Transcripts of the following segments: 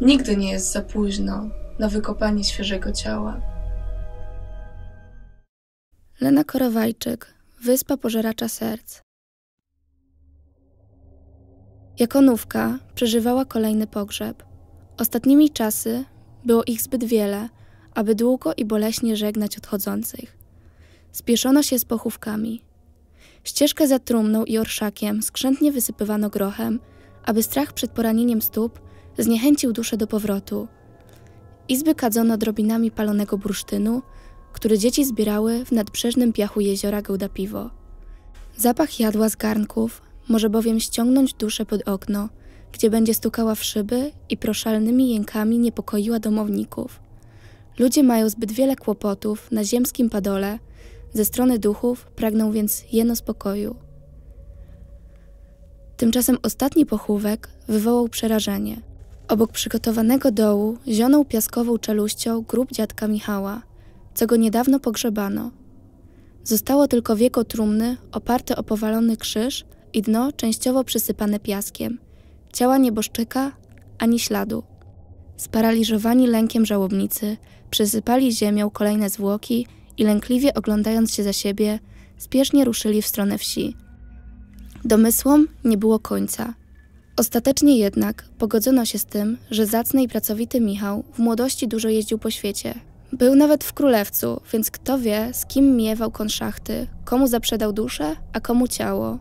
Nigdy nie jest za późno na wykopanie świeżego ciała. Lena Korowajczyk, Wyspa Pożeracza Serc. Jako nówka przeżywała kolejny pogrzeb. Ostatnimi czasy było ich zbyt wiele, aby długo i boleśnie żegnać odchodzących. Spieszono się z pochówkami. Ścieżkę za trumną i orszakiem skrzętnie wysypywano grochem, aby strach przed poranieniem stóp zniechęcił duszę do powrotu. Izby kadzono drobinami palonego bursztynu, który dzieci zbierały w nadbrzeżnym piachu jeziora piwo. Zapach jadła z garnków może bowiem ściągnąć duszę pod okno, gdzie będzie stukała w szyby i proszalnymi jękami niepokoiła domowników. Ludzie mają zbyt wiele kłopotów na ziemskim padole, ze strony duchów pragną więc jeno spokoju. Tymczasem ostatni pochówek wywołał przerażenie. Obok przygotowanego dołu zionął piaskową czeluścią grób dziadka Michała, co go niedawno pogrzebano. Zostało tylko wieko trumny oparte o powalony krzyż i dno częściowo przysypane piaskiem. Ciała nieboszczyka ani śladu. Sparaliżowani lękiem żałobnicy przysypali ziemią kolejne zwłoki i lękliwie oglądając się za siebie, spiesznie ruszyli w stronę wsi. Domysłom nie było końca – Ostatecznie jednak pogodzono się z tym, że zacny i pracowity Michał w młodości dużo jeździł po świecie. Był nawet w królewcu, więc kto wie, z kim miewał konszachty, komu zaprzedał duszę, a komu ciało.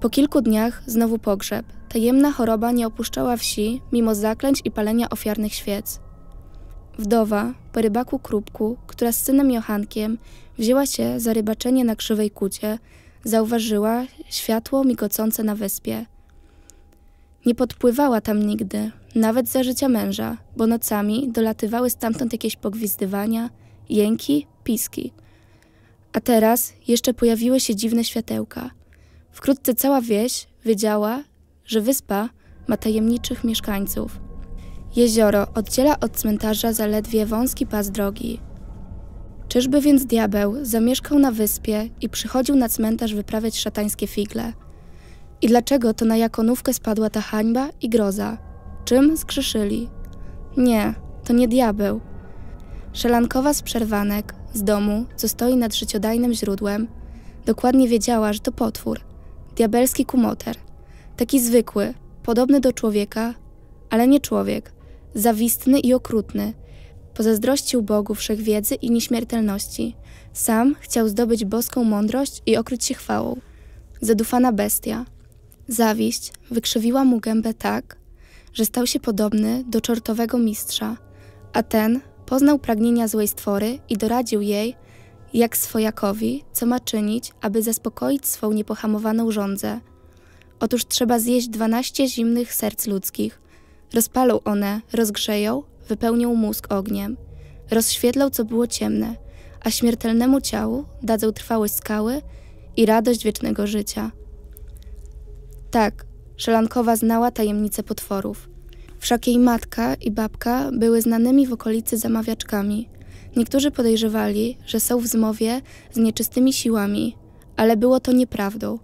Po kilku dniach znowu pogrzeb. Tajemna choroba nie opuszczała wsi, mimo zaklęć i palenia ofiarnych świec. Wdowa, po rybaku Krupku, która z synem Johankiem wzięła się za rybaczenie na Krzywej Kucie, zauważyła światło migocące na wyspie. Nie podpływała tam nigdy, nawet za życia męża, bo nocami dolatywały stamtąd jakieś pogwizdywania, jęki, piski. A teraz jeszcze pojawiły się dziwne światełka. Wkrótce cała wieś wiedziała, że wyspa ma tajemniczych mieszkańców. Jezioro oddziela od cmentarza zaledwie wąski pas drogi, Czyżby więc diabeł zamieszkał na wyspie i przychodził na cmentarz wyprawiać szatańskie figle? I dlaczego to na jakonówkę spadła ta hańba i groza? Czym skrzyszyli? Nie, to nie diabeł. Szelankowa z przerwanek, z domu, co stoi nad życiodajnym źródłem, dokładnie wiedziała, że to potwór. Diabelski kumoter. Taki zwykły, podobny do człowieka, ale nie człowiek. Zawistny i okrutny – Pozazdrościł Bogu wszechwiedzy i nieśmiertelności. Sam chciał zdobyć boską mądrość i okryć się chwałą. Zadufana bestia. Zawiść wykrzywiła mu gębę tak, że stał się podobny do czortowego mistrza, a ten poznał pragnienia złej stwory i doradził jej, jak swojakowi, co ma czynić, aby zaspokoić swą niepohamowaną żądzę. Otóż trzeba zjeść dwanaście zimnych serc ludzkich. Rozpalą one, rozgrzeją, wypełnią mózg ogniem, rozświetlał co było ciemne, a śmiertelnemu ciału dadzą trwałe skały i radość wiecznego życia. Tak, Szelankowa znała tajemnice potworów. Wszak jej matka i babka były znanymi w okolicy zamawiaczkami. Niektórzy podejrzewali, że są w zmowie z nieczystymi siłami, ale było to nieprawdą.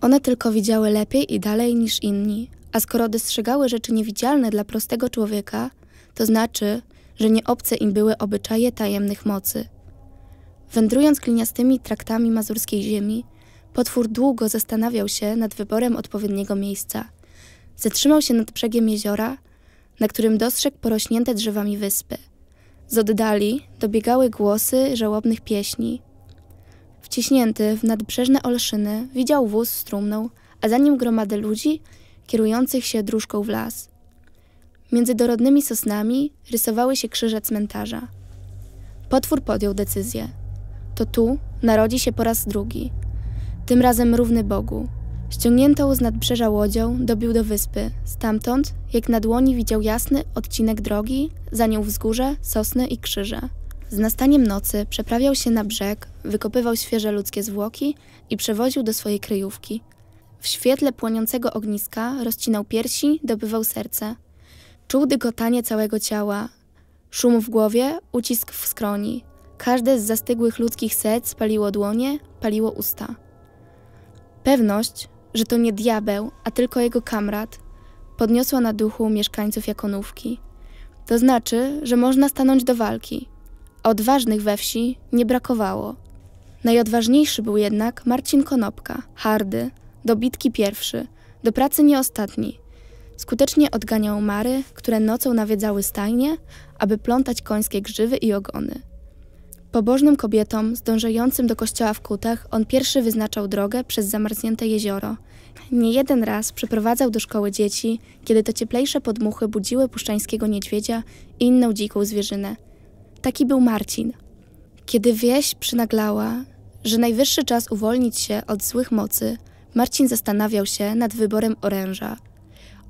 One tylko widziały lepiej i dalej niż inni, a skoro dostrzegały rzeczy niewidzialne dla prostego człowieka, to znaczy, że nie obce im były obyczaje tajemnych mocy. Wędrując kliniastymi traktami mazurskiej ziemi, potwór długo zastanawiał się nad wyborem odpowiedniego miejsca. Zatrzymał się nad brzegiem jeziora, na którym dostrzegł porośnięte drzewami wyspy. Z oddali dobiegały głosy żałobnych pieśni. Wciśnięty w nadbrzeżne olszyny widział wóz strumną, a za nim gromadę ludzi kierujących się dróżką w las – Między dorodnymi sosnami rysowały się krzyże cmentarza. Potwór podjął decyzję. To tu narodzi się po raz drugi. Tym razem równy Bogu. Ściągniętą z nadbrzeża łodzią dobił do wyspy. Stamtąd, jak na dłoni, widział jasny odcinek drogi, za nią wzgórze, sosny i krzyże. Z nastaniem nocy przeprawiał się na brzeg, wykopywał świeże ludzkie zwłoki i przewoził do swojej kryjówki. W świetle płoniącego ogniska rozcinał piersi, dobywał serce – Czuł dygotanie całego ciała, szum w głowie, ucisk w skroni. Każde z zastygłych ludzkich serc paliło dłonie, paliło usta. Pewność, że to nie diabeł, a tylko jego kamrat, podniosła na duchu mieszkańców Jakonówki. To znaczy, że można stanąć do walki. A odważnych we wsi nie brakowało. Najodważniejszy był jednak Marcin Konopka, hardy, dobitki pierwszy, do pracy nie ostatni – Skutecznie odganiał mary, które nocą nawiedzały stajnie, aby plątać końskie grzywy i ogony. Pobożnym kobietom zdążającym do kościoła w Kutach on pierwszy wyznaczał drogę przez zamarznięte jezioro. Nie jeden raz przeprowadzał do szkoły dzieci, kiedy to cieplejsze podmuchy budziły puszczańskiego niedźwiedzia i inną dziką zwierzynę. Taki był Marcin. Kiedy wieś przynaglała, że najwyższy czas uwolnić się od złych mocy, Marcin zastanawiał się nad wyborem oręża –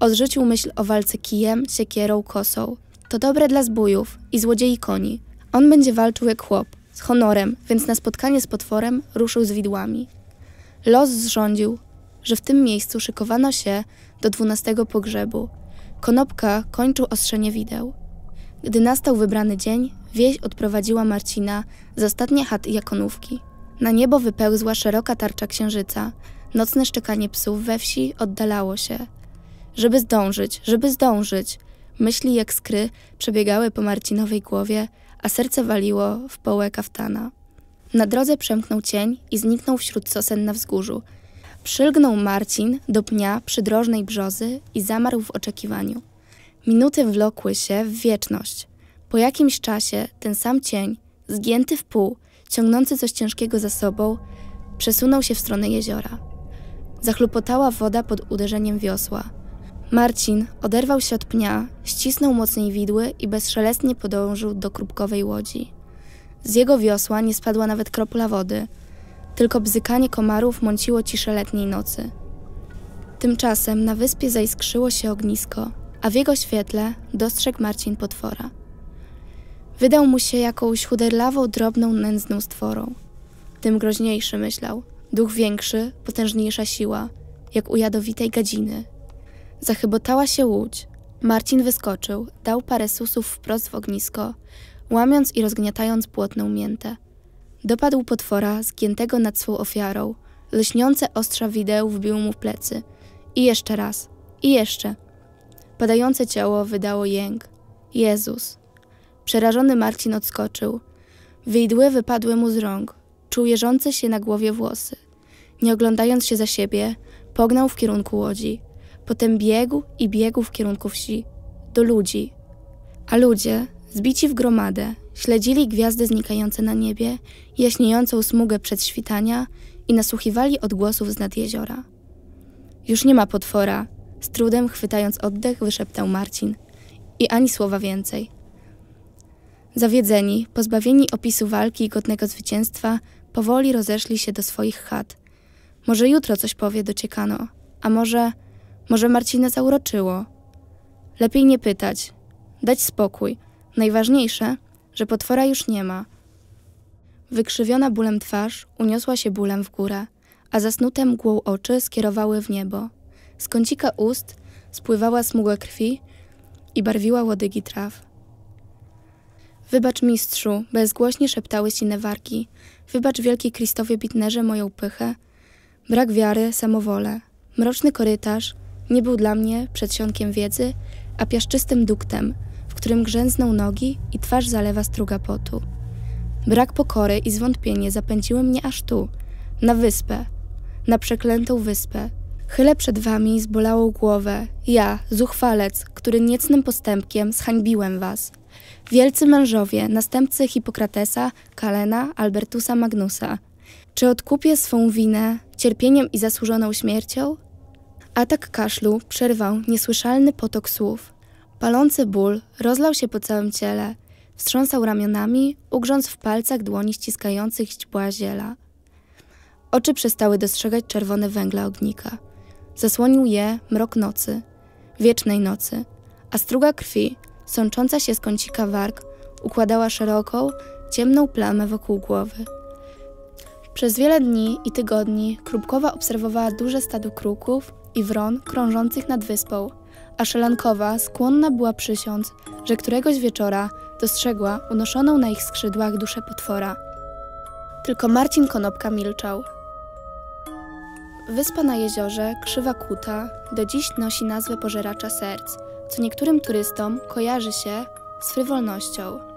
Odrzucił myśl o walce kijem, siekierą, kosą. To dobre dla zbójów i złodziei koni. On będzie walczył jak chłop, z honorem, więc na spotkanie z potworem ruszył z widłami. Los zrządził, że w tym miejscu szykowano się do dwunastego pogrzebu. Konopka kończył ostrzenie wideł. Gdy nastał wybrany dzień, wieś odprowadziła Marcina z ostatnie chaty jakonówki. Na niebo wypełzła szeroka tarcza księżyca. Nocne szczekanie psów we wsi oddalało się żeby zdążyć, żeby zdążyć. Myśli jak skry przebiegały po Marcinowej głowie, a serce waliło w połę kaftana. Na drodze przemknął cień i zniknął wśród sosen na wzgórzu. Przylgnął Marcin do pnia przydrożnej brzozy i zamarł w oczekiwaniu. Minuty wlokły się w wieczność. Po jakimś czasie ten sam cień, zgięty w pół, ciągnący coś ciężkiego za sobą, przesunął się w stronę jeziora. Zachlupotała woda pod uderzeniem wiosła – Marcin oderwał się od pnia, ścisnął mocniej widły i bezszelestnie podążył do krupkowej łodzi. Z jego wiosła nie spadła nawet kropla wody, tylko bzykanie komarów mąciło ciszę letniej nocy. Tymczasem na wyspie zaiskrzyło się ognisko, a w jego świetle dostrzegł Marcin potwora. Wydał mu się jakąś chuderlawą, drobną, nędzną stworą. Tym groźniejszy myślał, duch większy, potężniejsza siła, jak u jadowitej gadziny – Zachybotała się łódź. Marcin wyskoczył, dał parę susów wprost w ognisko, łamiąc i rozgniatając płotną miętę. Dopadł potwora, zgiętego nad swą ofiarą. Lśniące ostrza wideł wbił mu w plecy. I jeszcze raz. I jeszcze. Padające ciało wydało jęk. Jezus. Przerażony Marcin odskoczył. Widły wypadły mu z rąk. Czuł jeżące się na głowie włosy. Nie oglądając się za siebie, pognał w kierunku łodzi. Potem biegł i biegł w kierunku wsi, do ludzi. A ludzie, zbici w gromadę, śledzili gwiazdy znikające na niebie, jaśniejącą smugę przed świtania i nasłuchiwali odgłosów z nad jeziora. Już nie ma potwora, z trudem chwytając oddech, wyszeptał Marcin. I ani słowa więcej. Zawiedzeni, pozbawieni opisu walki i godnego zwycięstwa, powoli rozeszli się do swoich chat. Może jutro coś powie dociekano, a może może Marcinę zauroczyło. Lepiej nie pytać. Dać spokój. Najważniejsze, że potwora już nie ma. Wykrzywiona bólem twarz uniosła się bólem w górę, a zasnute mgłą oczy skierowały w niebo. Z kącika ust spływała smuga krwi i barwiła łodygi traw. Wybacz mistrzu, bezgłośnie szeptały sine wargi. Wybacz wielki Kristofie Bitnerze moją pychę. Brak wiary, samowolę. Mroczny korytarz – nie był dla mnie przedsionkiem wiedzy, a piaszczystym duktem, w którym grzęzną nogi i twarz zalewa struga potu. Brak pokory i zwątpienie zapędziły mnie aż tu, na wyspę, na przeklętą wyspę. Chylę przed wami zbolałą głowę, ja, zuchwalec, który niecnym postępkiem zhańbiłem was. Wielcy mężowie, następcy Hipokratesa, Kalena, Albertusa Magnusa. Czy odkupię swą winę cierpieniem i zasłużoną śmiercią? Atak kaszlu przerwał niesłyszalny potok słów. Palący ból rozlał się po całym ciele, wstrząsał ramionami, ugrząc w palcach dłoni ściskających źdźbła ziela. Oczy przestały dostrzegać czerwone węgla ognika. Zasłonił je mrok nocy, wiecznej nocy, a struga krwi, sącząca się z kącika warg, układała szeroką, ciemną plamę wokół głowy. Przez wiele dni i tygodni Krupkowa obserwowała duże stado kruków, i wron krążących nad wyspą, a szelankowa skłonna była przysiąc, że któregoś wieczora dostrzegła unoszoną na ich skrzydłach duszę potwora. Tylko Marcin Konopka milczał. Wyspa na jeziorze, krzywa kuta, do dziś nosi nazwę pożeracza serc, co niektórym turystom kojarzy się z frywolnością.